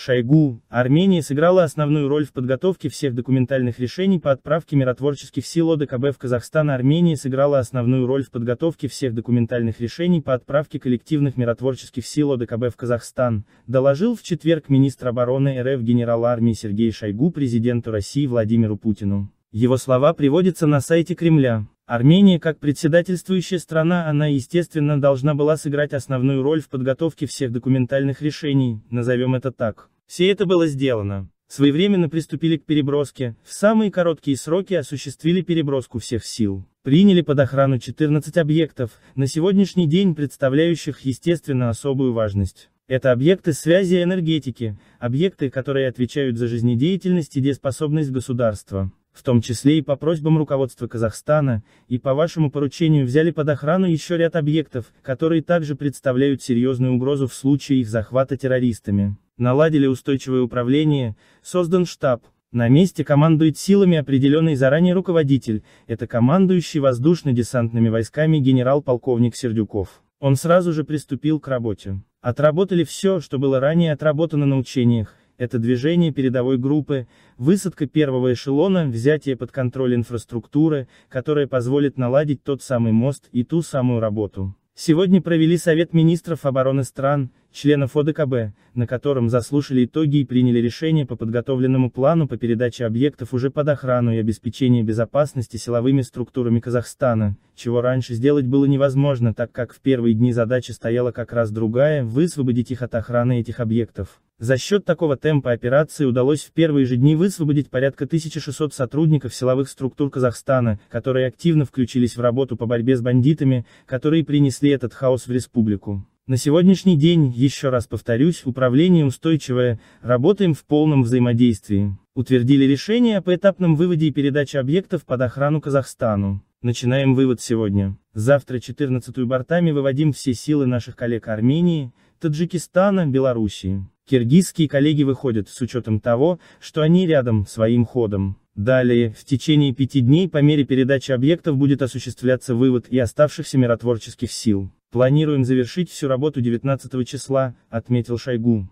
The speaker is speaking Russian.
Шойгу, Армения сыграла основную роль в подготовке всех документальных решений по отправке миротворческих сил ОДКБ в Казахстан. Армения сыграла основную роль в подготовке всех документальных решений по отправке коллективных миротворческих сил ОДКБ в Казахстан, доложил в четверг министр обороны РФ генерал армии Сергей Шойгу президенту России Владимиру Путину. Его слова приводятся на сайте Кремля. Армения как председательствующая страна, она естественно должна была сыграть основную роль в подготовке всех документальных решений, назовем это так. Все это было сделано. Своевременно приступили к переброске, в самые короткие сроки осуществили переброску всех сил. Приняли под охрану 14 объектов, на сегодняшний день представляющих, естественно, особую важность. Это объекты связи и энергетики, объекты, которые отвечают за жизнедеятельность и дееспособность государства в том числе и по просьбам руководства Казахстана, и по вашему поручению взяли под охрану еще ряд объектов, которые также представляют серьезную угрозу в случае их захвата террористами. Наладили устойчивое управление, создан штаб, на месте командует силами определенный заранее руководитель, это командующий воздушно-десантными войсками генерал-полковник Сердюков. Он сразу же приступил к работе. Отработали все, что было ранее отработано на учениях, это движение передовой группы, высадка первого эшелона, взятие под контроль инфраструктуры, которая позволит наладить тот самый мост и ту самую работу. Сегодня провели Совет министров обороны стран, членов ОДКБ, на котором заслушали итоги и приняли решение по подготовленному плану по передаче объектов уже под охрану и обеспечение безопасности силовыми структурами Казахстана, чего раньше сделать было невозможно, так как в первые дни задача стояла как раз другая – высвободить их от охраны этих объектов. За счет такого темпа операции удалось в первые же дни высвободить порядка 1600 сотрудников силовых структур Казахстана, которые активно включились в работу по борьбе с бандитами, которые принесли этот хаос в республику. На сегодняшний день, еще раз повторюсь, управление устойчивое, работаем в полном взаимодействии. Утвердили решение о поэтапном выводе и передаче объектов под охрану Казахстану. Начинаем вывод сегодня. Завтра 14-ю бортами выводим все силы наших коллег Армении, Таджикистана, Белоруссии. Киргизские коллеги выходят с учетом того, что они рядом, своим ходом. Далее, в течение пяти дней по мере передачи объектов будет осуществляться вывод и оставшихся миротворческих сил. Планируем завершить всю работу 19 числа, отметил Шойгу.